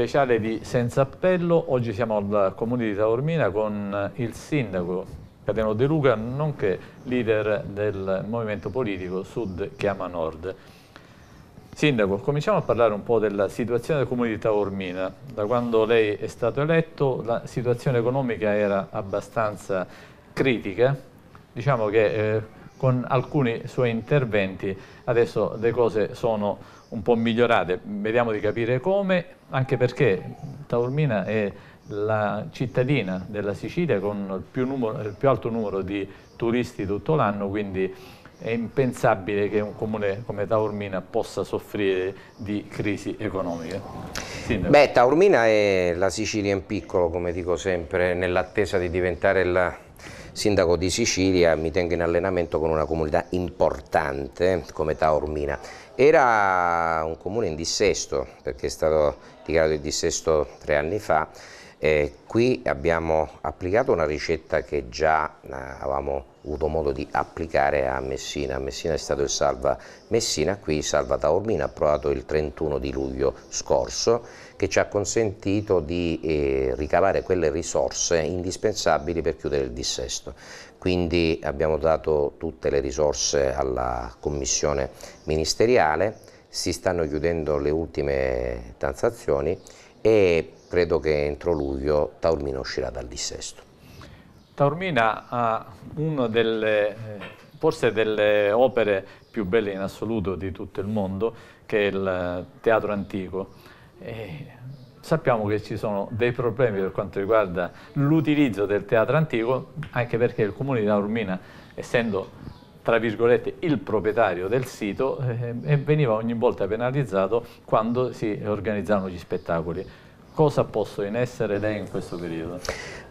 speciale di Senza Appello. Oggi siamo al comune di Taormina con il sindaco Cateno De Luca, nonché leader del movimento politico Sud Chiama Nord. Sindaco, cominciamo a parlare un po' della situazione del comune di Taormina. Da quando lei è stato eletto la situazione economica era abbastanza critica. Diciamo che eh, con alcuni suoi interventi adesso le cose sono un po' migliorate, vediamo di capire come, anche perché Taormina è la cittadina della Sicilia con il più, numero, il più alto numero di turisti tutto l'anno, quindi è impensabile che un comune come Taormina possa soffrire di crisi economiche. Sindaco. Beh, Taormina è la Sicilia in piccolo, come dico sempre, nell'attesa di diventare il sindaco di Sicilia mi tengo in allenamento con una comunità importante come Taormina era un comune in dissesto, perché è stato dichiarato il dissesto tre anni fa, eh, qui abbiamo applicato una ricetta che già eh, avevamo avuto modo di applicare a Messina. Messina è stato il salva Messina, qui salva Taormina, approvato il 31 di luglio scorso, che ci ha consentito di eh, ricavare quelle risorse indispensabili per chiudere il dissesto. Quindi abbiamo dato tutte le risorse alla commissione ministeriale, si stanno chiudendo le ultime transazioni e credo che entro luglio Taormina uscirà dal dissesto. Taormina ha una delle, eh, forse delle opere più belle in assoluto di tutto il mondo, che è il eh, teatro antico. E sappiamo che ci sono dei problemi per quanto riguarda l'utilizzo del teatro antico, anche perché il comune di Taormina, essendo tra virgolette il proprietario del sito eh, eh veniva ogni volta penalizzato quando si organizzavano gli spettacoli cosa ha posto in essere lei in questo periodo?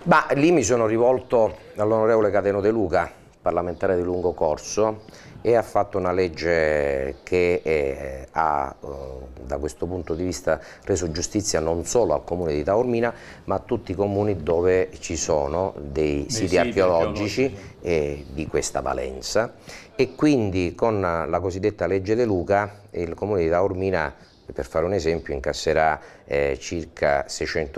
Ma lì mi sono rivolto all'onorevole Cateno De Luca, parlamentare di lungo corso, e ha fatto una legge che è, eh, ha eh, da questo punto di vista reso giustizia non solo al comune di Taormina ma a tutti i comuni dove ci sono dei, siti, siti, archeologici, archeologici. Eh, di questa valenza e quindi con la cosiddetta legge De Luca il comune di Taormina per fare un esempio incasserà eh, circa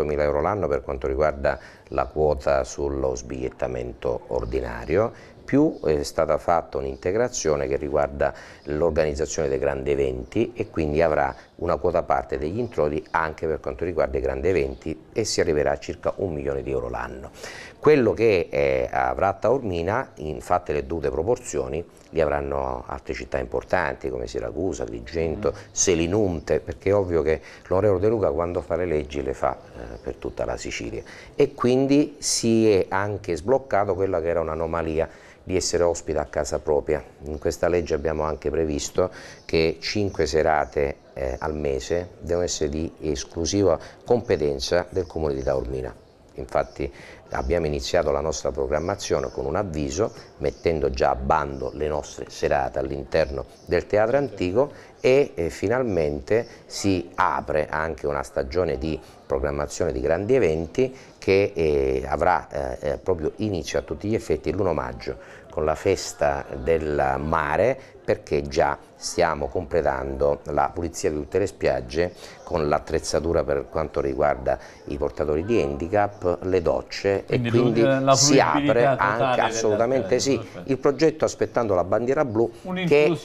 mila euro l'anno per quanto riguarda la quota sullo sbigliettamento ordinario più eh, è stata fatta un'integrazione che riguarda l'organizzazione dei grandi eventi e quindi avrà una quota parte degli introiti anche per quanto riguarda i grandi eventi e si arriverà a circa un milione di euro l'anno. Quello che eh, avrà Taormina, in fatte le dovute proporzioni, li avranno altre città importanti come Siracusa, Agrigento, mm. Selinunte, perché è ovvio che Loreolo De Luca quando fa le leggi le fa eh, per tutta la Sicilia e quindi si è anche sbloccato quella che era un'anomalia di essere ospite a casa propria. In questa legge abbiamo anche previsto che cinque serate eh, al mese devono essere di esclusiva competenza del Comune di Taormina. Infatti abbiamo iniziato la nostra programmazione con un avviso mettendo già a bando le nostre serate all'interno del Teatro Antico e eh, finalmente si apre anche una stagione di programmazione di grandi eventi che eh, avrà eh, eh proprio inizio a tutti gli effetti l'1 maggio con la festa del mare perché già stiamo completando la pulizia di tutte le spiagge con l'attrezzatura per quanto riguarda i portatori di handicap, le docce quindi e quindi si apre anche assolutamente sì il progetto aspettando la bandiera blu che,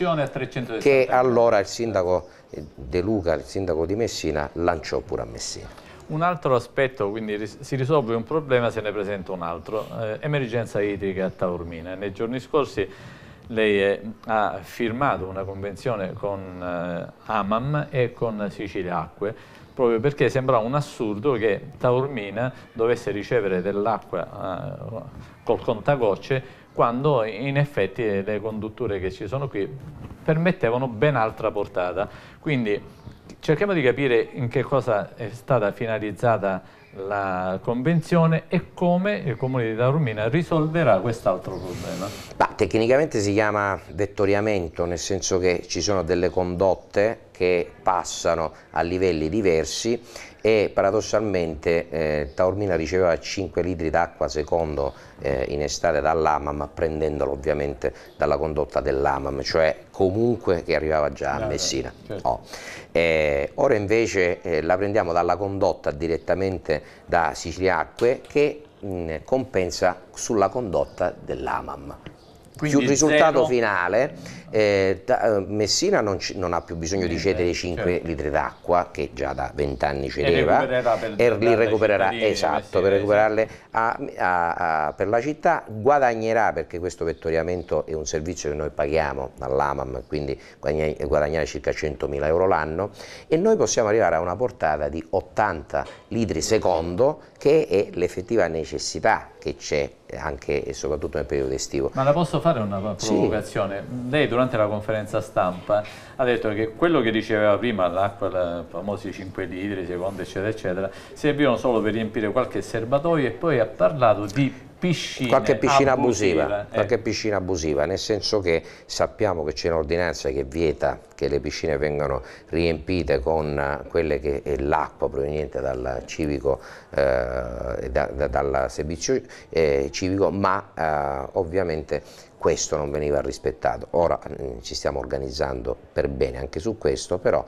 che allora il sindaco De Luca, il sindaco di Messina, lanciò pure a Messina. Un altro aspetto, quindi si risolve un problema, se ne presenta un altro. Eh, emergenza idrica a Taormina. Nei giorni scorsi lei è, ha firmato una convenzione con eh, Amam e con Sicilia Acque proprio perché sembrava un assurdo che Taormina dovesse ricevere dell'acqua eh, col contagocce quando in effetti le condutture che ci sono qui permettevano ben altra portata. Quindi Cerchiamo di capire in che cosa è stata finalizzata la convenzione e come il comune di Taormina risolverà quest'altro problema. Bah, tecnicamente si chiama vettoriamento, nel senso che ci sono delle condotte che passano a livelli diversi e paradossalmente eh, Taormina riceveva 5 litri d'acqua secondo eh, in estate dall'AMAM prendendolo ovviamente dalla condotta dell'AMAM, cioè comunque che arrivava già a Messina. Certo. Oh. Eh, ora invece eh, la prendiamo dalla condotta direttamente da Siciliacque che mh, compensa sulla condotta dell'AMAM. Quindi sul risultato zero. finale eh, eh Messina non, non, ha più bisogno di cedere 5 certo. litri d'acqua che già da 20 anni cedeva e, li recupererà esatto per recuperarle a, a, a, per la città guadagnerà perché questo vettoriamento è un servizio che noi paghiamo dall'AMAM quindi guadagnerà circa 100.000 euro l'anno e noi possiamo arrivare a una portata di 80 litri secondo che è l'effettiva necessità che c'è eh, anche e soprattutto nel periodo estivo. Ma la posso fare una provocazione? Sì. Lei durante la conferenza stampa ha detto che quello che diceva prima l'acqua, i famosi 5 litri, secondo eccetera eccetera, servivano solo per riempire qualche serbatoio e poi ha parlato di piscine qualche piscina abusiva, abusiva eh. qualche piscina abusiva, nel senso che sappiamo che c'è un'ordinanza che vieta che le piscine vengano riempite con eh, quelle che è l'acqua proveniente dal civico, eh, da, da, dal servizio eh, civico, ma eh, ovviamente questo non veniva rispettato. Ora mh, mm, ci stiamo organizzando per bene anche su questo, però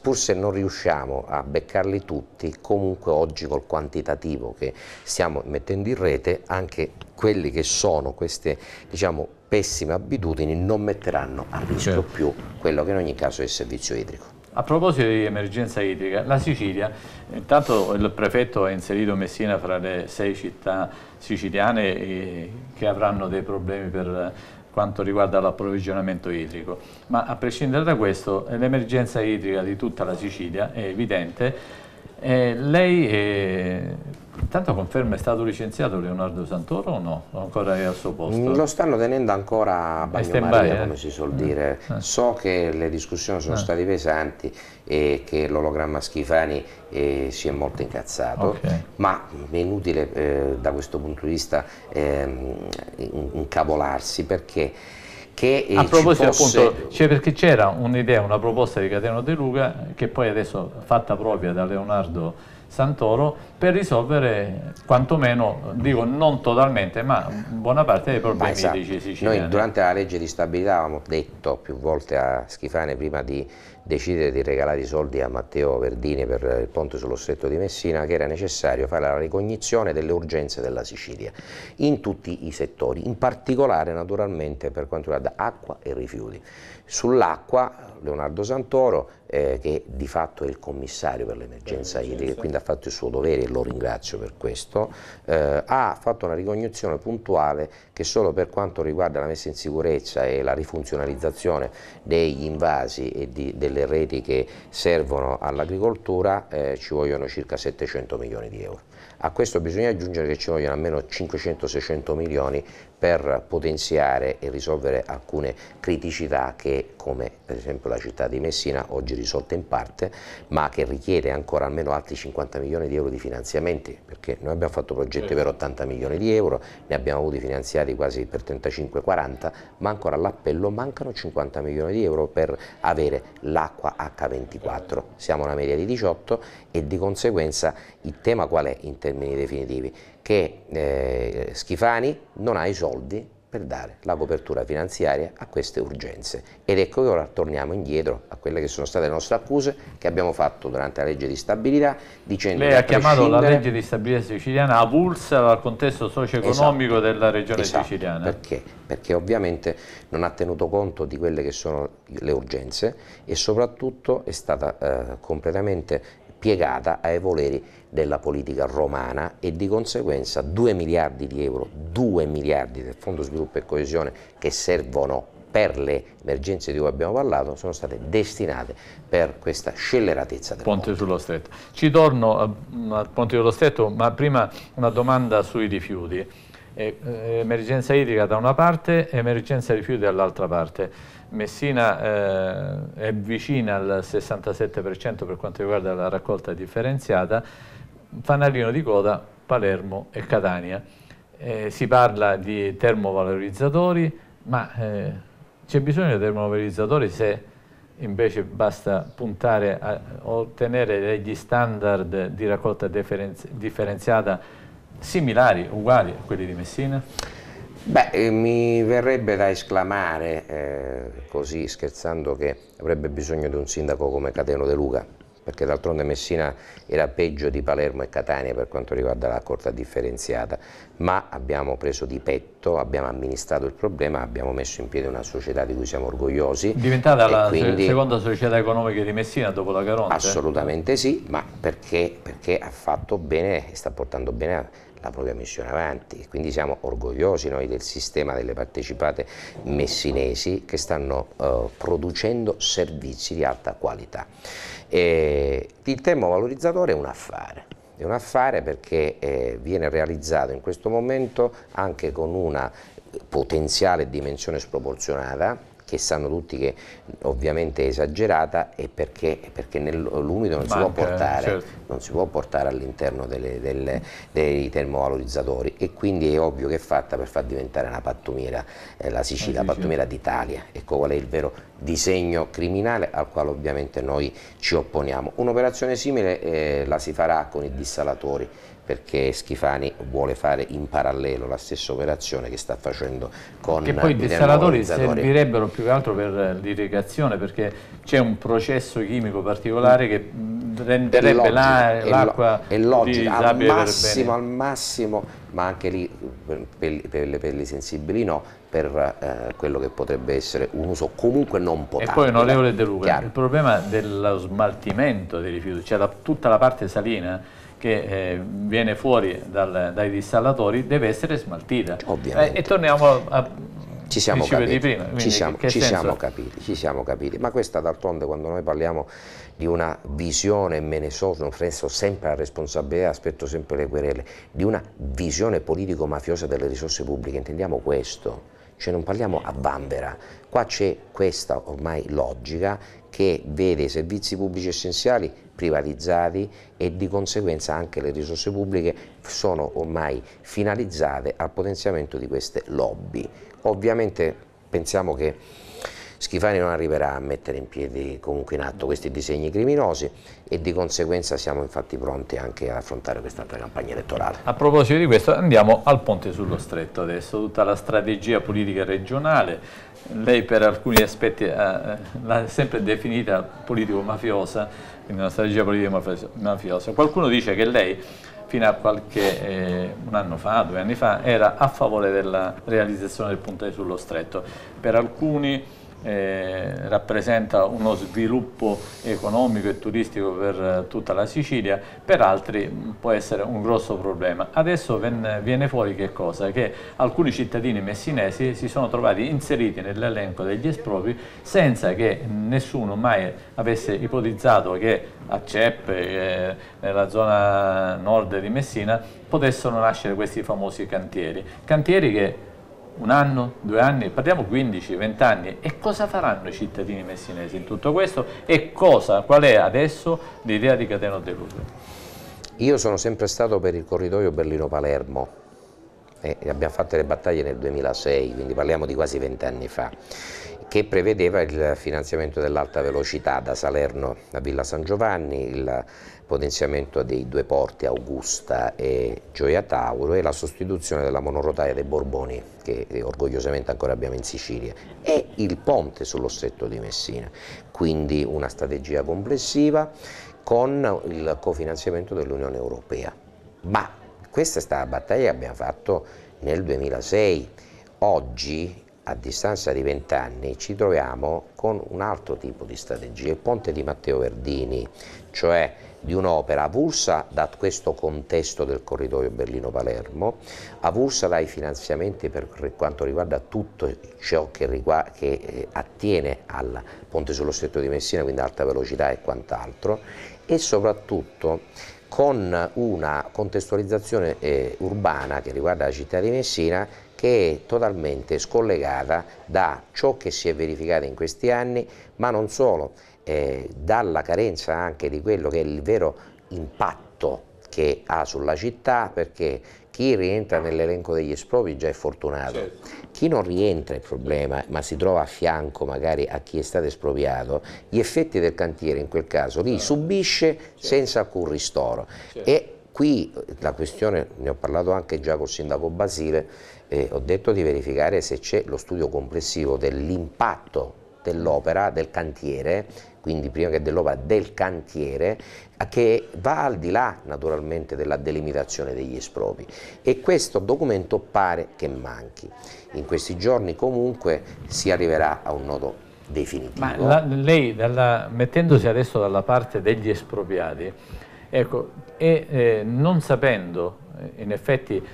pur se non riusciamo a beccarli tutti, comunque oggi col quantitativo che stiamo mettendo in rete, anche quelli che sono queste diciamo, pessime abitudini non metteranno a rischio certo. più quello che in ogni caso è il servizio idrico. A proposito di emergenza idrica, la Sicilia, intanto il prefetto ha inserito Messina fra le sei città siciliane eh, che avranno dei problemi per quanto riguarda l'approvvigionamento idrico, ma a prescindere da questo l'emergenza idrica di tutta la Sicilia è evidente. Eh, lei eh, Intanto conferma, è stato licenziato Leonardo Santoro o no? O ancora è al suo posto? Mm, lo stanno tenendo ancora a bagnomaria, by, eh? come si suol dire. Eh, eh. So che le discussioni sono eh. state pesanti e che l'ologramma Schifani eh, si è molto incazzato, okay. ma è inutile eh, da questo punto di vista ehm, incavolarsi perché che a proposito fosse... appunto cioè perché c'era un'idea una proposta di Cateno De Luca che poi adesso fatta propria da Leonardo Santoro Santoro per risolvere quantomeno, dico non totalmente, ma buona parte dei problemi Beh, sa, dei esatto. siciliani. Noi durante la legge di stabilità avevamo detto più volte a Schifane prima di decidere di regalare i soldi a Matteo Verdini per il ponte sullo stretto di Messina che era necessario fare la ricognizione delle urgenze della Sicilia in tutti i settori, in particolare naturalmente per quanto riguarda acqua e rifiuti. Sull'acqua Leonardo Santoro, eh, che di fatto è il commissario per l'emergenza idrica, e quindi ha fatto il suo dovere e lo ringrazio per questo, eh, ha fatto una ricognizione puntuale che solo per quanto riguarda la messa in sicurezza e la rifunzionalizzazione degli invasi e di, delle reti che servono all'agricoltura eh, ci vogliono circa 700 milioni di euro. A questo bisogna aggiungere che ci vogliono almeno 500-600 milioni per potenziare e risolvere alcune criticità che come per esempio la città di Messina oggi risolta in parte ma che richiede ancora almeno altri 50 milioni di euro di finanziamenti perché noi abbiamo fatto progetti per 80 certo. milioni di euro, ne abbiamo avuti finanziati quasi per 35-40 ma ancora all'appello mancano 50 milioni di euro per avere l'acqua H24, siamo a una media di 18 e di conseguenza il tema qual è in termini definitivi? che eh, Schifani non ha i soldi per dare la copertura finanziaria a queste urgenze. Ed ecco che ora torniamo indietro a quelle che sono state le nostre accuse che abbiamo fatto durante la legge di stabilità dicendo Lei ha chiamato la legge di stabilità siciliana avulsa dal contesto socio-economico esatto, della regione esatto, siciliana. Perché? Perché ovviamente non ha tenuto conto di quelle che sono le urgenze e soprattutto è stata eh, completamente piegata ai voleri della politica romana e di conseguenza 2 miliardi di euro, 2 miliardi del Fondo Sviluppo e Coesione che servono per le emergenze di cui abbiamo parlato sono state destinate per questa scelleratezza del Ponte mondo. sullo Stretto. Ci torno eh, al Ponte sullo Stretto, ma prima una domanda sui rifiuti. Eh, eh, emergenza idrica da una parte, emergenza rifiuti dall'altra parte. Messina eh, è vicina al 67% per quanto riguarda la raccolta differenziata, fanalino di coda Palermo e Catania. Eh, si parla di termovalorizzatori, ma eh, c'è bisogno di termovalorizzatori se invece basta puntare a ottenere degli standard di raccolta differenziata similari, uguali a quelli di Messina? Beh, eh, mi verrebbe da esclamare, eh, così scherzando, che avrebbe bisogno di un sindaco come Cateno De Luca, perché d'altronde Messina era peggio di Palermo e Catania per quanto riguarda la corta differenziata, ma abbiamo preso di petto, abbiamo amministrato il problema, abbiamo messo in piedi una società di cui siamo orgogliosi. Diventata la quindi... seconda società economica di Messina dopo la Caronte? Assolutamente sì, ma perché, perché ha fatto bene e sta portando bene... A la propria missione avanti quindi siamo orgogliosi noi del sistema delle partecipate messinesi che stanno eh, producendo servizi di alta qualità. E il valorizzatore è un affare, è un affare perché eh, viene realizzato in questo momento anche con una eh, potenziale dimensione sproporzionata che sanno tutti che ovviamente è esagerata e perché, perché l'umido non, eh, certo. non, si può portare all'interno dei termovalorizzatori e quindi è ovvio che è fatta per far diventare una pattumiera eh, la Sicilia, la pattumiera d'Italia, ecco qual è il vero disegno criminale al quale ovviamente noi ci opponiamo. Un'operazione simile eh, la si farà con i dissalatori perché Schifani vuole fare in parallelo la stessa operazione che sta facendo con Che poi i dessalatori servirebbero più che altro per l'irrigazione perché c'è un processo chimico particolare che renderebbe l'acqua è logico, al massimo, al massimo, ma anche lì per, per le pelli sensibili no, per eh, quello che potrebbe essere un uso comunque non potente. E poi onorevole De Luca, Chiaro. il problema dello smaltimento dei rifiuti, cioè la, tutta la parte salina che eh, viene fuori dal, dai distallatori deve essere smaltita. Ovviamente. Eh, e torniamo a, ci siamo, capiti, prima, ci, siamo, ci siamo capiti, ci siamo capiti, ma questa d'altronde quando noi parliamo di una visione, me ne sono preso sempre la responsabilità, aspetto sempre le querele, di una visione politico-mafiosa delle risorse pubbliche, intendiamo questo cioè non parliamo a bambera, qua c'è questa ormai logica che vede i servizi pubblici essenziali privatizzati e di conseguenza anche le risorse pubbliche sono ormai finalizzate al potenziamento di queste lobby. Ovviamente pensiamo che Schifani non arriverà a mettere in piedi comunque in atto questi disegni criminosi e di conseguenza siamo infatti pronti anche ad affrontare quest'altra campagna elettorale. A proposito di questo andiamo al ponte sullo stretto adesso, tutta la strategia politica regionale, lei per alcuni aspetti eh, l'ha sempre definita politico-mafiosa, quindi una strategia politico-mafiosa. Qualcuno dice che lei fino a qualche eh, un anno fa, due anni fa, era a favore della realizzazione del ponte sullo stretto. Per alcuni eh, rappresenta uno sviluppo economico e turistico per eh, tutta la Sicilia, per altri mm, può essere un grosso problema. Adesso ven, viene fuori che cosa? Che alcuni cittadini messinesi si sono trovati inseriti nell'elenco degli espropri senza che nessuno mai avesse ipotizzato che a Ceppe, eh, nella zona nord di Messina, potessero nascere questi famosi cantieri. Cantieri che un anno, due anni, parliamo 15, 20 anni, e cosa faranno i cittadini messinesi in tutto questo e cosa, qual è adesso l'idea di Catena De Luca? Io sono sempre stato per il corridoio Berlino-Palermo, eh, e abbiamo fatto le battaglie nel 2006, quindi parliamo di quasi 20 anni fa, che prevedeva il finanziamento dell'alta velocità da Salerno a Villa San Giovanni, il potenziamento dei due porti Augusta e Gioia Tauro e la sostituzione della monorotaia dei Borboni che eh, orgogliosamente ancora abbiamo in Sicilia e il ponte sullo stretto di Messina, quindi una strategia complessiva con il cofinanziamento dell'Unione Europea. Ma questa è stata la battaglia che abbiamo fatto nel 2006, oggi a distanza di vent'anni ci troviamo con un altro tipo di strategia, il ponte di Matteo Verdini, cioè di un'opera avulsa da questo contesto del corridoio Berlino-Palermo, avulsa dai finanziamenti per quanto riguarda tutto ciò che, riguarda, che eh, attiene al ponte sullo stretto di Messina, quindi alta velocità e quant'altro, e soprattutto con una contestualizzazione eh, urbana che riguarda la città di Messina che è totalmente scollegata da ciò che si è verificato in questi anni, ma non solo, eh, dalla carenza anche di quello che è il vero impatto che ha sulla città perché chi rientra nell'elenco degli espropri già è fortunato, certo. chi non rientra è il problema ma si trova a fianco magari a chi è stato espropriato, gli effetti del cantiere in quel caso li certo. subisce certo. senza alcun ristoro certo. e qui la questione, ne ho parlato anche già col sindaco Basile, eh, ho detto di verificare se c'è lo studio complessivo dell'impatto dell'opera, del cantiere quindi prima che dell'opera del cantiere, che va al di là naturalmente della delimitazione degli espropri e questo documento pare che manchi. In questi giorni comunque si arriverà a un nodo definitivo. Ma la, lei dalla, mettendosi adesso dalla parte degli espropriati, ecco, e eh, non sapendo eh, in effetti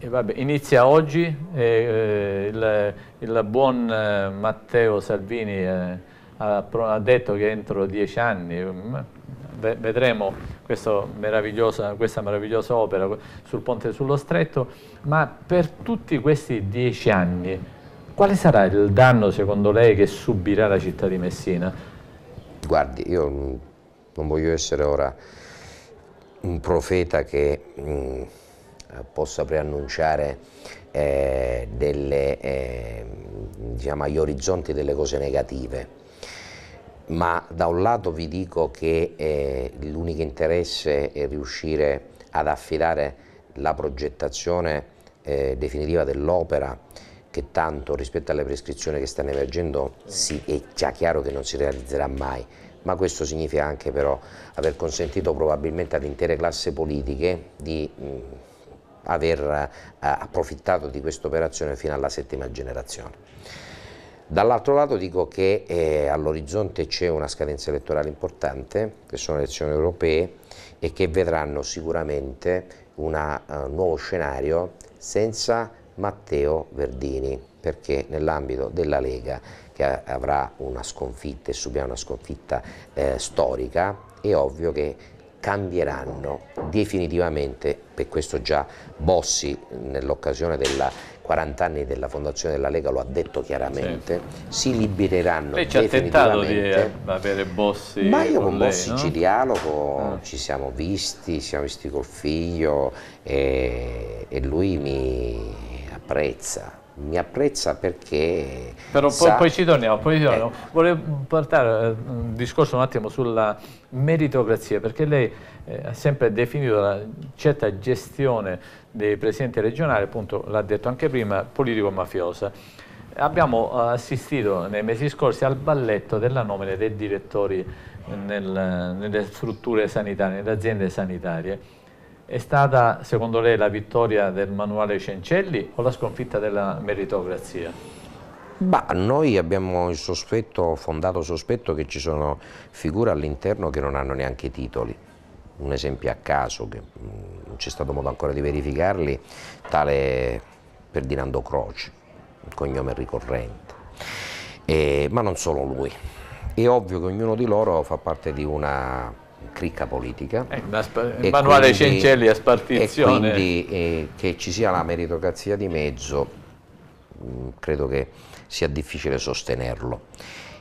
eh, vabbè, inizia oggi eh, eh il, il, buon Matteo Salvini ha detto che entro dieci anni mm, vedremo meravigliosa, questa meravigliosa opera sul ponte sullo stretto, ma per tutti questi dieci anni quale sarà il danno secondo lei che subirà la città di Messina? Guardi, io non voglio essere ora un profeta che mh, mm, possa preannunciare eh, delle, eh, diciamo, agli orizzonti delle cose negative ma da un lato vi dico che eh, l'unico interesse è riuscire ad affidare la progettazione eh, definitiva dell'opera che tanto rispetto alle prescrizioni che stanno emergendo sì, è già chiaro che non si realizzerà mai, ma questo significa anche però aver consentito probabilmente alle intere classi politiche di mh, aver eh, approfittato di questa operazione fino alla settima generazione. Dall'altro lato dico che eh, all'orizzonte c'è una scadenza elettorale importante, che sono le elezioni europee e che vedranno sicuramente un uh, eh, nuovo scenario senza Matteo Verdini, perché nell'ambito della Lega, che avrà una sconfitta e subirà una sconfitta eh, storica, è ovvio che cambieranno definitivamente, per questo già Bossi nell'occasione della 40 anni della fondazione della Lega lo ha detto chiaramente, sì. si libereranno lei ci Ha tentato di eh, avere Bossi Ma io con, con lei, Bossi no? ci dialogo, ah. ci siamo visti, ci siamo visti col figlio e, e lui mi apprezza, mi apprezza perché... Però poi, poi, ci torniamo, poi ci torniamo. Eh. Volevo portare eh, un discorso un attimo sulla meritocrazia, perché lei eh, ha sempre definito una certa gestione dei presidenti regionali, appunto l'ha detto anche prima, politico-mafiosa. Abbiamo eh, assistito nei mesi scorsi al balletto della nomina dei direttori nel, nelle strutture sanitarie, nelle aziende sanitarie è stata, secondo lei, la vittoria del manuale Cencelli o la sconfitta della meritocrazia? Bah, noi abbiamo il sospetto, fondato sospetto, che ci sono figure all'interno che non hanno neanche titoli. Un esempio a caso, che mm, non c'è stato modo ancora di verificarli, tale Ferdinando Croce, cognome ricorrente. E, eh, ma non solo lui. È ovvio che ognuno di loro fa parte di una cricca politica. Eh, e manuale Cencelli a spartizione. E quindi eh, che ci sia la meritocrazia di mezzo, mh, mm, credo che sia difficile sostenerlo.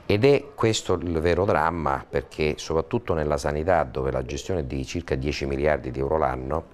Ed è questo il vero dramma, perché soprattutto nella sanità, dove la gestione è di circa 10 miliardi di euro l'anno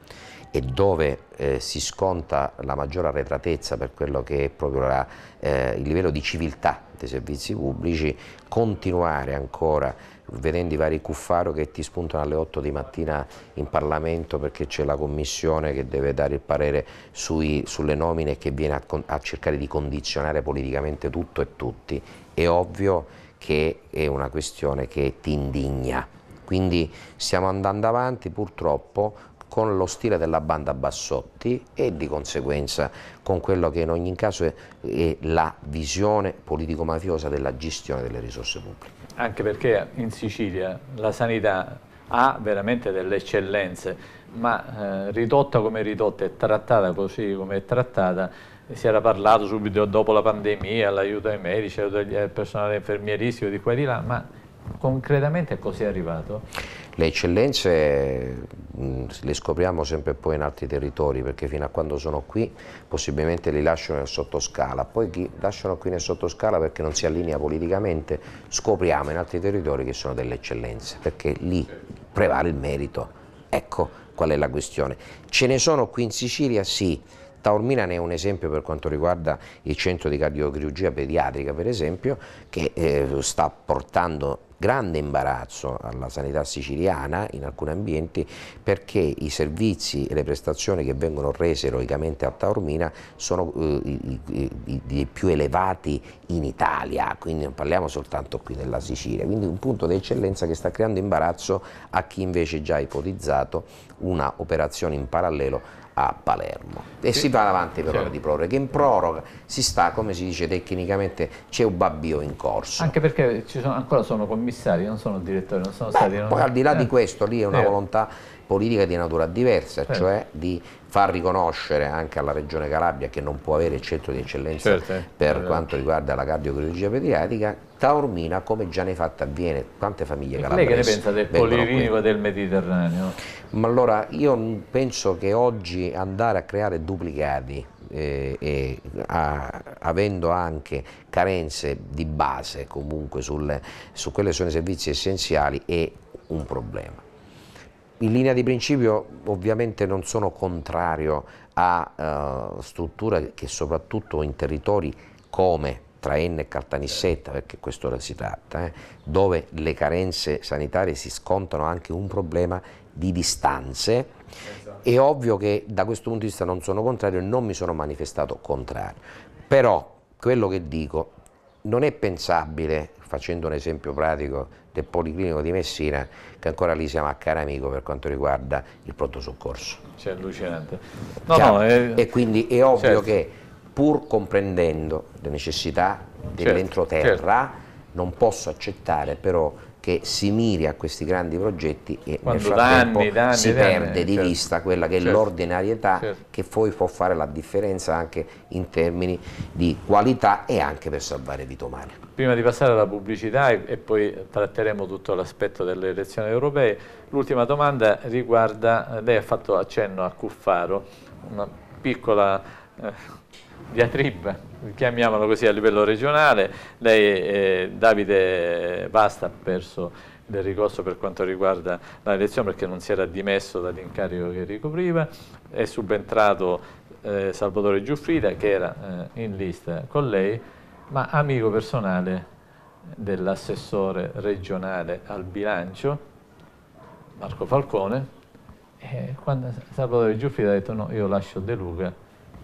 e dove eh, si sconta la maggiore arretratezza per quello che è proprio la, eh, il livello di civiltà dei servizi pubblici, continuare ancora vedendo i vari cuffaro che ti spuntano alle 8 di mattina in Parlamento perché c'è la commissione che deve dare il parere sui, sulle nomine e che viene a, a cercare di condizionare politicamente tutto e tutti, è ovvio che è una questione che ti indigna. Quindi stiamo andando avanti purtroppo con lo stile della banda Bassotti e di conseguenza con quello che in ogni caso è, è la visione politico-mafiosa della gestione delle risorse pubbliche anche perché in Sicilia la sanità ha veramente delle eccellenze, ma eh, ridotta come ridotta e trattata così come è trattata, si era parlato subito dopo la pandemia, l'aiuto ai medici, l'aiuto al personale infermieristico di qua e di là, ma concretamente così è arrivato? Le eccellenze mm, le scopriamo sempre poi in altri territori perché fino a quando sono qui possibilmente li lasciano nel sottoscala, poi chi lasciano qui nel sottoscala perché non si allinea politicamente scopriamo in altri territori che sono delle eccellenze perché lì prevale il merito, ecco qual è la questione. Ce ne sono qui in Sicilia? Sì. Taormina ne è un esempio per quanto riguarda il centro di cardiochirurgia pediatrica per esempio che eh, sta portando grande imbarazzo alla sanità siciliana in alcuni ambienti perché i servizi e le prestazioni che vengono rese eroicamente a Taormina sono eh, i, i, i, più elevati in Italia, quindi non parliamo soltanto qui della Sicilia, quindi un punto di eccellenza che sta creando imbarazzo a chi invece già ha ipotizzato una operazione in parallelo a Palermo e sì. si va avanti per ora di proroga. In proroga si sta, come si dice tecnicamente, c'è un babbio in corso. Anche perché sono, ancora sono commissari, non sono direttori, non sono Beh, stati... Poi non... al di là eh. di questo, lì è una eh. volontà politica di natura diversa, eh. cioè di far riconoscere anche alla Regione Calabria che non può avere il centro di eccellenza certo, eh. per allora. Esatto. quanto riguarda la cardiochirurgia pediatrica, Taormina come già ne fatta avviene, tante famiglie calabresi. Lei che ne pensa del polirinico del Mediterraneo? Ma allora io penso che oggi andare a creare duplicati eh, eh, a, avendo anche carenze di base comunque sulle, su quelle sono i servizi essenziali è un problema. In linea di principio ovviamente non sono contrario a uh, strutture che soprattutto in territori come Traenne e Caltanissetta, perché questo ora si tratta, eh, dove le carenze sanitarie si scontano anche un problema di distanze, è ovvio che da questo punto di vista non sono contrario e non mi sono manifestato contrario. Però quello che dico non è pensabile, facendo un esempio pratico, del Policlinico di Messina che ancora lì siamo a caro amico per quanto riguarda il pronto soccorso. Cioè, allucinante. No, no, è... E quindi è ovvio certo. che pur comprendendo le necessità dell'entroterra certo, certo. non posso accettare però che si miri a questi grandi progetti e Quando nel frattempo danni, danni, si danni, perde di certo. vista quella che è certo, l'ordinarietà certo. che poi può fare la differenza anche in termini di qualità e anche per salvare vite umane. Prima di passare alla pubblicità e poi tratteremo tutto l'aspetto delle elezioni europee, l'ultima domanda riguarda, lei ha fatto accenno a Cuffaro, una piccola... Eh, diatriba, chiamiamolo così a livello regionale, lei, eh, Davide Basta ha perso del ricorso per quanto riguarda la elezione perché non si era dimesso dall'incarico che ricopriva, è subentrato eh, Salvatore Giuffrida che era eh, in lista con lei, ma amico personale dell'assessore regionale al bilancio Marco Falcone e quando Salvatore Giuffrida ha detto no io lascio De Luca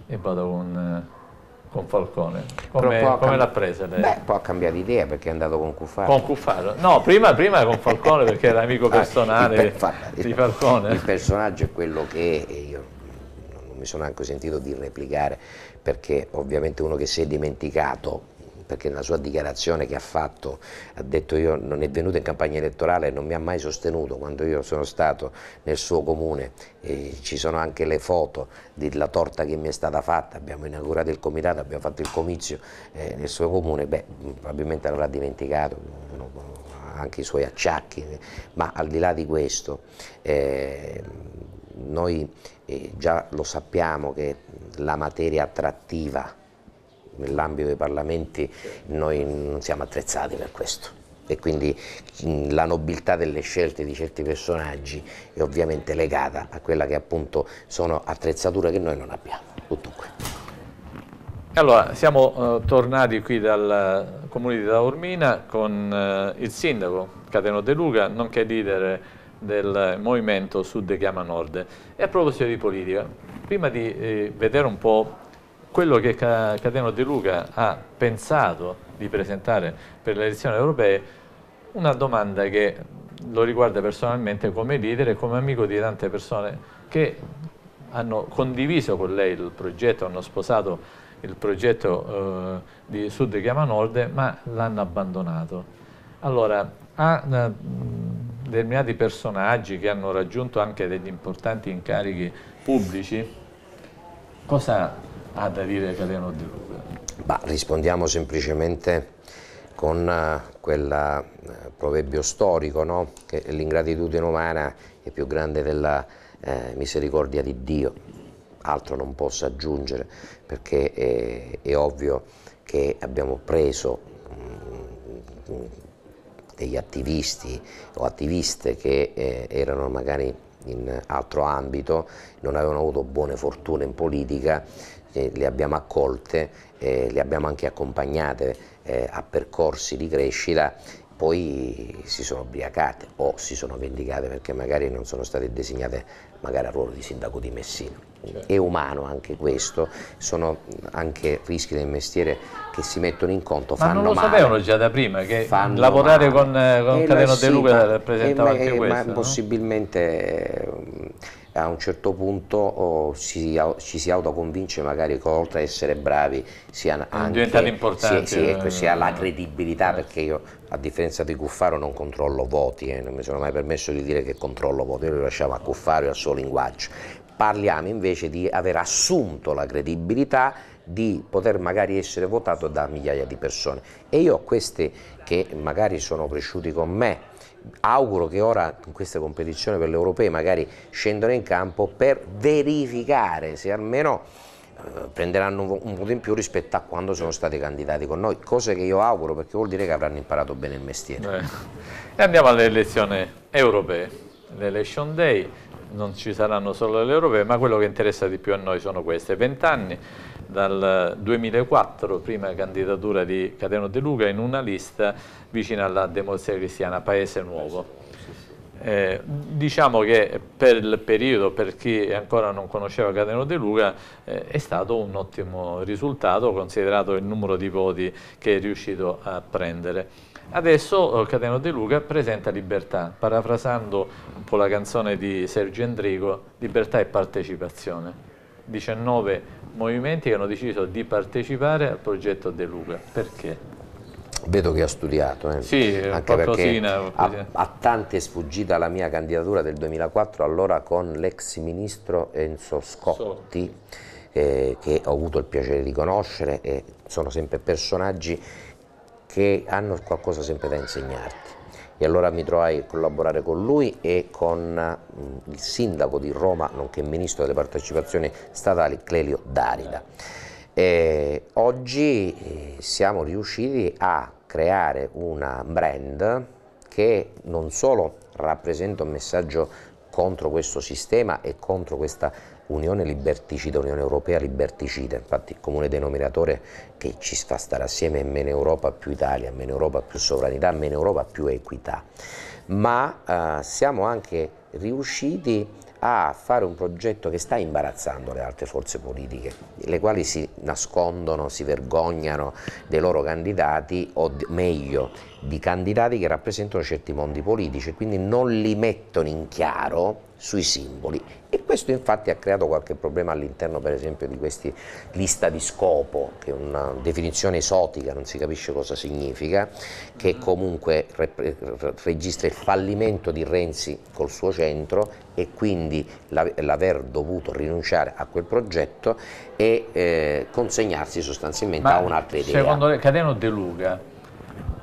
e vado con, eh, con Falcone. Come, come l'ha presa lei? Beh, poi ha cambiato idea perché è andato con Cuffaro. Con Cuffaro? No, prima, prima con Falcone perché era amico ah, personale ah, di Falcone. Il personaggio è quello che io non mi sono anche sentito di replicare perché ovviamente uno che si è dimenticato perché nella sua dichiarazione che ha fatto ha detto io non è venuto in campagna elettorale e non mi ha mai sostenuto quando io sono stato nel suo comune, e ci sono anche le foto della torta che mi è stata fatta, abbiamo inaugurato il comitato, abbiamo fatto il comizio eh, nel suo comune, beh probabilmente l'avrà dimenticato anche i suoi acciacchi, eh, ma al di là di questo eh, noi eh, già lo sappiamo che la materia attrattiva nell'ambito dei parlamenti noi non siamo attrezzati per questo e quindi la nobiltà delle scelte di certi personaggi è ovviamente legata a quella che appunto sono attrezzature che noi non abbiamo. Tutto qui. Allora, siamo eh, tornati qui dal eh, comune di Taormina con eh, il sindaco Cateno De Luca, nonché leader del movimento Sud Chiama Nord. E a proposito di politica, prima di eh, vedere un po' quello che Cateno De Luca ha pensato di presentare per le elezioni europee, una domanda che lo riguarda personalmente come leader e come amico di tante persone che hanno condiviso con lei il progetto, hanno sposato il progetto eh, di Sud Chiama Nord, ma l'hanno abbandonato. Allora, a eh, determinati personaggi che hanno raggiunto anche degli importanti incarichi pubblici, cosa ha da dire Cateno Di Luca? Bah, rispondiamo semplicemente con eh, quel eh, proverbio storico no? che l'ingratitudine umana è più grande della eh, misericordia di Dio, altro non posso aggiungere perché è, è ovvio che abbiamo preso mh, mm, mm, degli attivisti o attiviste che eh, erano magari in altro ambito, non avevano avuto buone fortune in politica le abbiamo accolte, le abbiamo anche accompagnate eh, a percorsi di crescita poi si sono ubriacate o si sono vendicate perché magari non sono state designate magari a ruolo di sindaco di Messina certo. è umano anche questo, sono anche rischi del mestiere che si mettono in conto, ma fanno male. non lo male, sapevano già da prima che fanno lavorare male. con, eh, con eh, sì, De Luca rappresentava eh, anche eh, questo. Ma no? possibilmente eh, a un certo punto oh, si, ci si autoconvince magari che oltre ad essere bravi sia anche diventato importante. sì, sì, ecco, eh, si ha la credibilità certo. perché io a differenza di Cuffaro non controllo voti eh, non mi sono mai permesso di dire che controllo voti io lo lasciavo a Cuffaro e al suo linguaggio parliamo invece di aver assunto la credibilità di poter magari essere votato da migliaia di persone. E io a questi che magari sono cresciuti con me, auguro che ora in questa competizione per le europee magari scendano in campo per verificare se almeno eh, prenderanno un, voto in più rispetto a quando sono stati candidati con noi, cosa che io auguro perché vuol dire che avranno imparato bene il mestiere. Beh. E andiamo alle elezioni europee, l'election day non ci saranno solo le europee, ma quello che interessa di più a noi sono queste. Vent'anni dal 2004, prima candidatura di Cateno De Luca, in una lista vicina alla democrazia cristiana, Paese Nuovo. Eh, diciamo che per il periodo, per chi ancora non conosceva Cateno De Luca, eh, è stato un ottimo risultato considerato il numero di voti che è riuscito a prendere. Adesso eh, Cateno De Luca presenta Libertà, parafrasando un po' la canzone di Sergio Endrigo, Libertà e partecipazione. 19 movimenti che hanno deciso di partecipare al progetto De Luca. Perché? Vedo che ha studiato, eh. sì, anche perché a, a tante è sfuggita la mia candidatura del 2004, allora con l'ex ministro Enzo Scotti, eh, che ho avuto il piacere di conoscere e sono sempre personaggi che hanno qualcosa sempre da insegnarti. E allora mi trovai a collaborare con lui e con mm, il sindaco di Roma, nonché ministro delle partecipazioni statali, Clelio Darida. E oggi eh, siamo riusciti a creare una brand che non solo rappresenta un messaggio contro questo sistema e contro questa Unione liberticida, Unione Europea liberticida, infatti il comune denominatore che ci fa stare assieme è meno Europa più Italia, meno Europa più sovranità, meno Europa più equità, ma eh, siamo anche riusciti a fare un progetto che sta imbarazzando le altre forze politiche, le quali si nascondono, si vergognano dei loro candidati o meglio di candidati che rappresentano certi mondi politici, quindi non li mettono in chiaro sui simboli e questo infatti ha creato qualche problema all'interno per esempio di questa lista di scopo che è una definizione esotica, non si capisce cosa significa che comunque registra il fallimento di Renzi col suo centro e quindi l'aver dovuto rinunciare a quel progetto e eh, consegnarsi sostanzialmente Ma a un'altra idea. Secondo lei Cateno deluga?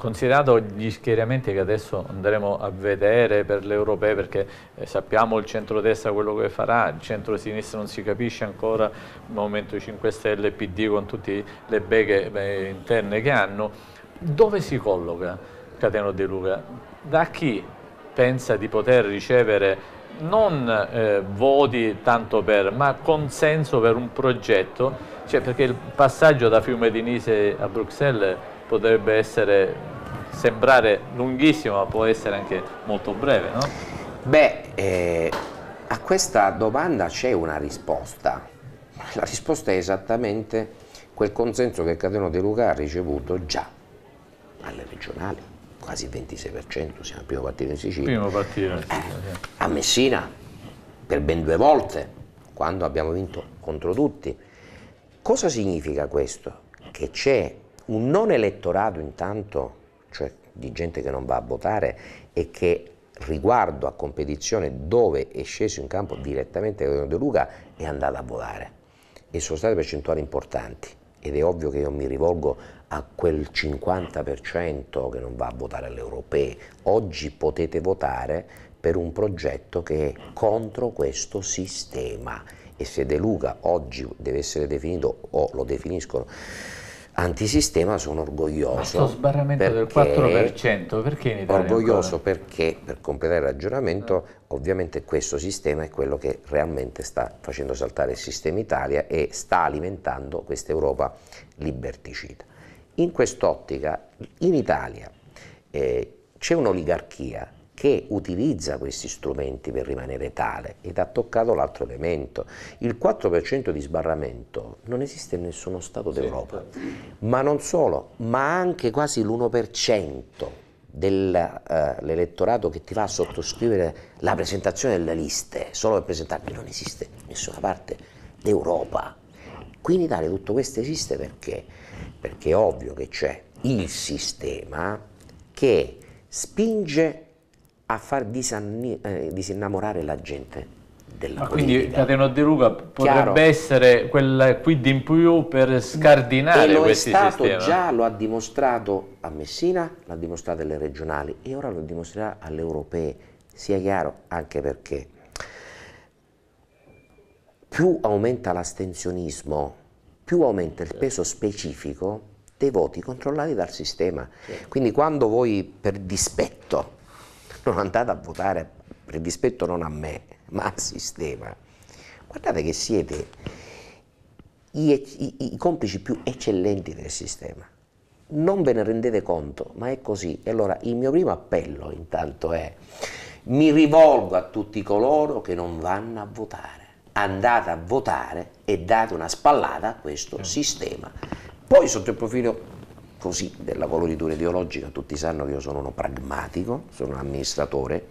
Considerato gli schieramenti che adesso andremo a vedere per le europee, perché eh, sappiamo il centrodestra quello che farà, il centro-sinistra non si capisce ancora, il Movimento 5 Stelle, PD con tutte le beghe beh, interne che hanno, dove si colloca Cateno De Luca? Da chi pensa di poter ricevere non eh, voti tanto per, ma consenso per un progetto, cioè perché il passaggio da Fiume di Nise a Bruxelles potrebbe essere sembrare lunghissimo ma può essere anche molto breve, no? Beh, eh, a questa domanda c'è una risposta. La risposta è esattamente quel consenso che Cateno De Luca ha ricevuto già alle regionali, quasi il 26%, siamo il primo partito in Sicilia. Primo partito in eh, Sicilia. Eh, a Messina per ben due volte, quando abbiamo vinto contro tutti. Cosa significa questo? Che c'è un non elettorato intanto cioè di gente che non va a votare e che riguardo a competizione dove è sceso in campo direttamente con De Luca è andata a volare e sono state percentuali importanti ed è ovvio che io mi rivolgo a quel 50% che non va a votare alle europee. Oggi potete votare per un progetto che è contro questo sistema e se De Luca oggi deve essere definito o lo definiscono antisistema sono orgoglioso. Questo sbarramento del 4% perché in Italia? Orgoglioso ancora? perché per completare il ragionamento ovviamente questo sistema è quello che realmente sta facendo saltare il sistema Italia e sta alimentando questa Europa liberticida. In quest'ottica in Italia eh, c'è un'oligarchia che utilizza questi strumenti per rimanere tale ed ha toccato l'altro elemento. Il 4% di sbarramento non esiste in nessuno Stato d'Europa, ma non solo, ma anche quasi l'1% dell'elettorato eh, uh, che ti va a sottoscrivere la presentazione delle liste solo per presentarti non esiste in nessuna parte d'Europa. Qui in Italia tutto questo esiste perché? Perché è ovvio che c'è il sistema che spinge a far disanni, eh, disinnamorare la gente della Ma politica. quindi Cateno De Luca potrebbe Chiaro. essere quel quid in più per scardinare e questi sistemi. Lo è già, lo ha dimostrato a Messina, l'ha dimostrato alle regionali e ora lo dimostrerà alle europee, sia chiaro anche perché più aumenta l'astensionismo, più aumenta il peso specifico dei voti controllati dal sistema. Quindi quando voi per dispetto sono andata a votare per dispetto non a me, ma al sistema. Guardate che siete i, i, i complici più eccellenti del sistema. Non ve ne rendete conto, ma è così. E allora il mio primo appello intanto è mi rivolgo a tutti coloro che non vanno a votare. Andate a votare e date una spallata a questo sistema. Poi sotto il profilo così della valoritura ideologica, tutti sanno che io sono uno pragmatico, sono un amministratore,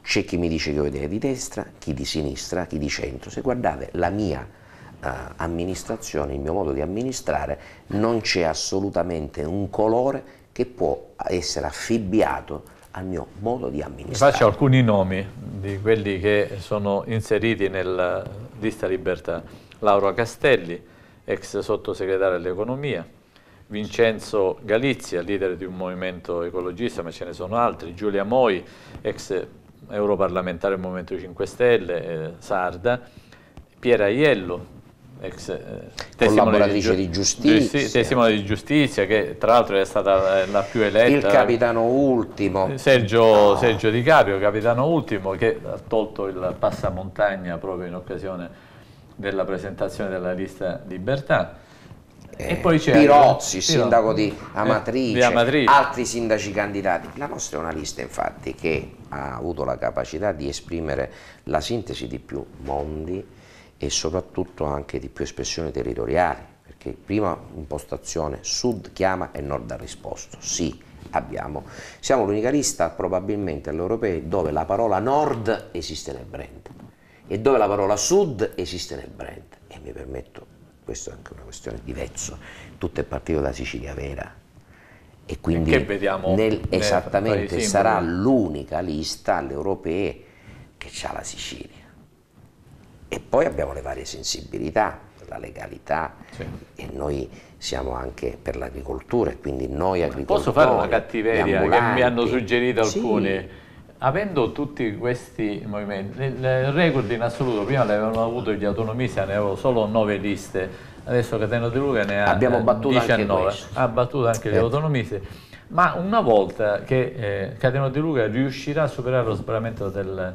c'è chi mi dice che io dire di destra, chi di sinistra, chi di centro, se guardate la mia eh, amministrazione, il mio modo di amministrare, non c'è assolutamente un colore che può essere affibbiato al mio modo di amministrare. Faccio alcuni nomi di quelli che sono inseriti nella eh, lista libertà. Laura Castelli, ex sottosegretario all'economia, Vincenzo Galizia, leader di un movimento ecologista, ma ce ne sono altri, Giulia Moi, ex europarlamentare del Movimento 5 Stelle, eh, Sarda, Piera Aiello, ex eh, collaboratrice di, giustizia, di giustizia testimone di giustizia che tra l'altro è stata eh, la più eletta il capitano ultimo Sergio, no. Sergio Di Caprio, capitano ultimo che ha tolto il passamontagna proprio in occasione della presentazione della lista Libertà eh, e poi c'è Pirozzi, il sindaco di eh, Amatrice, di Amatrice, altri sindaci candidati. La nostra è una lista infatti che ha avuto la capacità di esprimere la sintesi di più mondi e soprattutto anche di più espressioni territoriali, perché prima impostazione sud chiama e nord ha risposto, sì. Abbiamo. Siamo l'unica lista probabilmente all'europei dove la parola nord esiste nel brand e dove la parola sud esiste nel brand e mi permetto questa è anche una questione di vezzo, tutto è partito da Sicilia Vera e quindi che nel, esattamente sarà l'unica lista alle europee che ha la Sicilia. E poi abbiamo le varie sensibilità, la legalità sì. e noi siamo anche per l'agricoltura e quindi noi agricoltori, Posso fare una cattiveria che mi hanno suggerito alcuni? Sì avendo tutti questi movimenti, il record in assoluto prima l'avevano avuto gli autonomisti, ne avevo solo 9 liste, adesso Catena di Luca ne ha Abbiamo eh, battuto 19, ha battuto anche gli eh. autonomisti, ma una volta che eh, Catena di Luca riuscirà a superare lo sbarramento del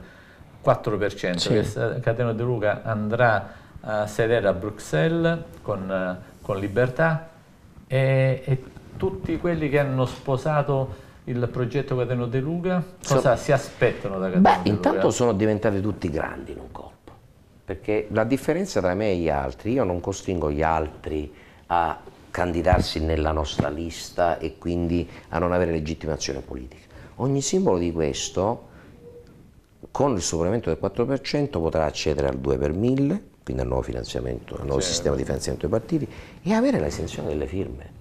4%, sì. Catena di Luca andrà a sedere a Bruxelles con, con libertà e, e tutti quelli che hanno sposato il progetto Cateno De Luca? Cosa so, si aspettano da Cateno Beh, De Luca? intanto sono diventati tutti grandi in un colpo, perché la differenza tra me e gli altri, io non costringo gli altri a candidarsi nella nostra lista e quindi a non avere legittimazione politica. Ogni simbolo di questo, con il superamento del 4%, potrà accedere al 2 per 1000, quindi al nuovo, finanziamento, al nuovo certo. sistema di finanziamento dei partiti, e avere l'esenzione delle firme.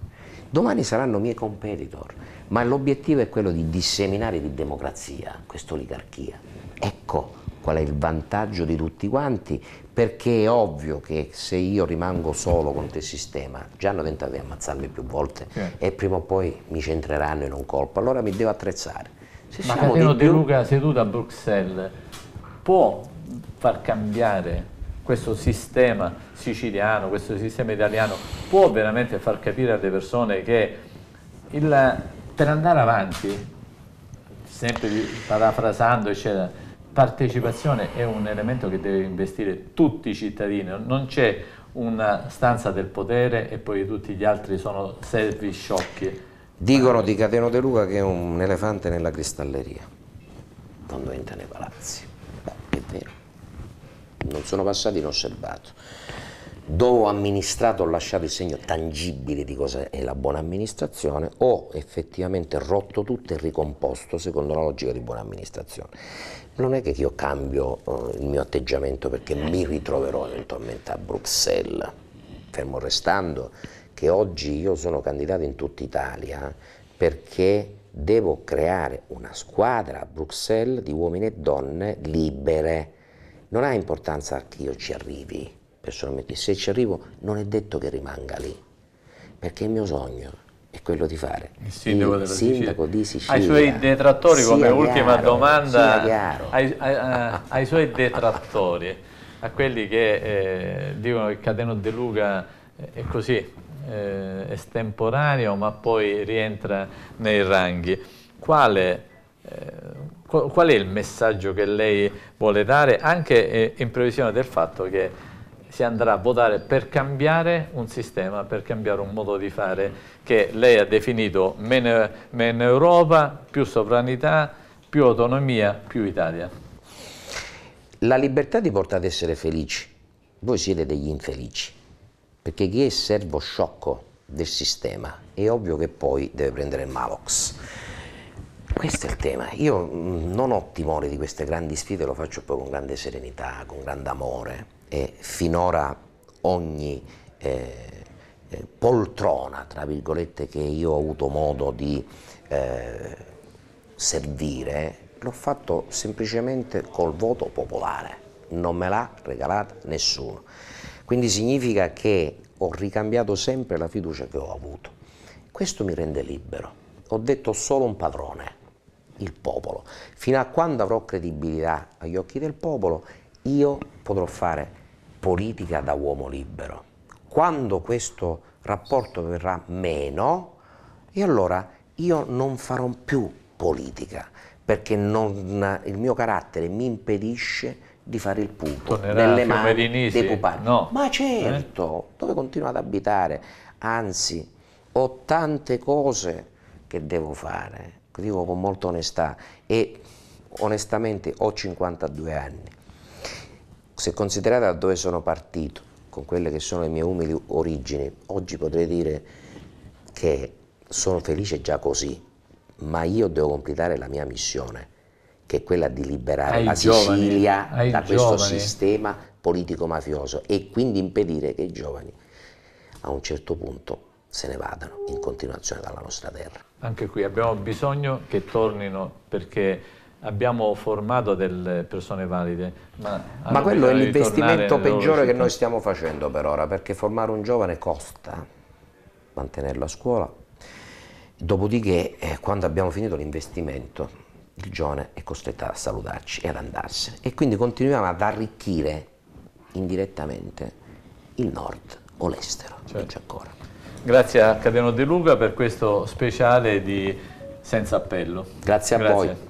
Domani saranno miei competitor ma l'obiettivo è quello di disseminare di democrazia questa oligarchia. Ecco qual è il vantaggio di tutti quanti, perché è ovvio che se io rimango solo con te sistema, già hanno tentato di ammazzarmi più volte yeah. e prima o poi mi centreranno in un colpo, allora mi devo attrezzare. Se Ma Cateno De Luca seduto a Bruxelles può far cambiare questo sistema siciliano, questo sistema italiano, può veramente far capire alle persone che il, per andare avanti, sempre parafrasando, eccetera, partecipazione è un elemento che deve investire tutti i cittadini, non c'è una stanza del potere e poi tutti gli altri sono servi sciocchi. Dicono di Cateno De Luca che è un elefante nella cristalleria, quando entra nei palazzi. Beh, è vero. Non sono passati inosservato dove ho amministrato ho lasciato il segno tangibile di cosa è la buona amministrazione, ho effettivamente rotto tutto e ricomposto secondo la logica di buona amministrazione. Non è che io cambio eh, il mio atteggiamento perché mi ritroverò eventualmente a Bruxelles, fermo restando che oggi io sono candidato in tutta Italia perché devo creare una squadra a Bruxelles di uomini e donne libere. Non ha importanza che io ci arrivi personalmente, se ci arrivo non è detto che rimanga lì, perché il mio sogno è quello di fare il sindaco, il sindaco Sicilia. di Sicilia. Ai suoi detrattori, come chiaro, ultima domanda, ai, ai, eh, ai, suoi detrattori, a quelli che eh, dicono che Cateno De Luca è così, eh, estemporaneo, ma poi rientra nei ranghi. Quale, eh, qual, è il messaggio che lei vuole dare, anche eh, in previsione del fatto che si andrà a votare per cambiare un sistema, per cambiare un modo di fare che lei ha definito meno, meno Europa, più sovranità, più autonomia, più Italia. La libertà ti porta ad essere felici, voi siete degli infelici, perché chi è servo sciocco del sistema è ovvio che poi deve prendere il Malox. Questo è il tema. Io mm, non ho timore di queste grandi sfide, lo faccio poi con grande serenità, con grande amore eh, finora ogni eh, eh, poltrona, tra virgolette, che io ho avuto modo di eh, servire, l'ho fatto semplicemente col voto popolare, non me l'ha regalata nessuno. Quindi significa che ho ricambiato sempre la fiducia che ho avuto. Questo mi rende libero. Ho detto solo un padrone, il popolo. Fino a quando avrò credibilità agli occhi del popolo, io potrò fare politica da uomo libero. Quando questo rapporto verrà meno, e allora io non farò più politica, perché non, il mio carattere mi impedisce di fare il punto nelle mani dei pupani. No. Ma certo, eh? dove continuo ad abitare? Anzi, ho tante cose che devo fare, dico con molta onestà, e onestamente ho 52 anni se considerate da dove sono partito, con quelle che sono le mie umili origini, oggi potrei dire che sono felice già così, ma io devo completare la mia missione, che è quella di liberare ai la giovani, Sicilia da questo giovani. sistema politico-mafioso e quindi impedire che i giovani a un certo punto se ne vadano in continuazione dalla nostra terra. Anche qui abbiamo bisogno che tornino perché abbiamo formato delle persone valide. Ma, ma quello è l'investimento peggiore che noi stiamo facendo per ora, perché formare un giovane costa, mantenerlo a scuola. Dopodiché, eh, quando abbiamo finito l'investimento, il giovane è costretto a salutarci e ad andarsene. E quindi continuiamo ad arricchire indirettamente il nord o l'estero, certo. Grazie a Capiano De Luca per questo speciale di Senza Appello. Grazie a Grazie. voi.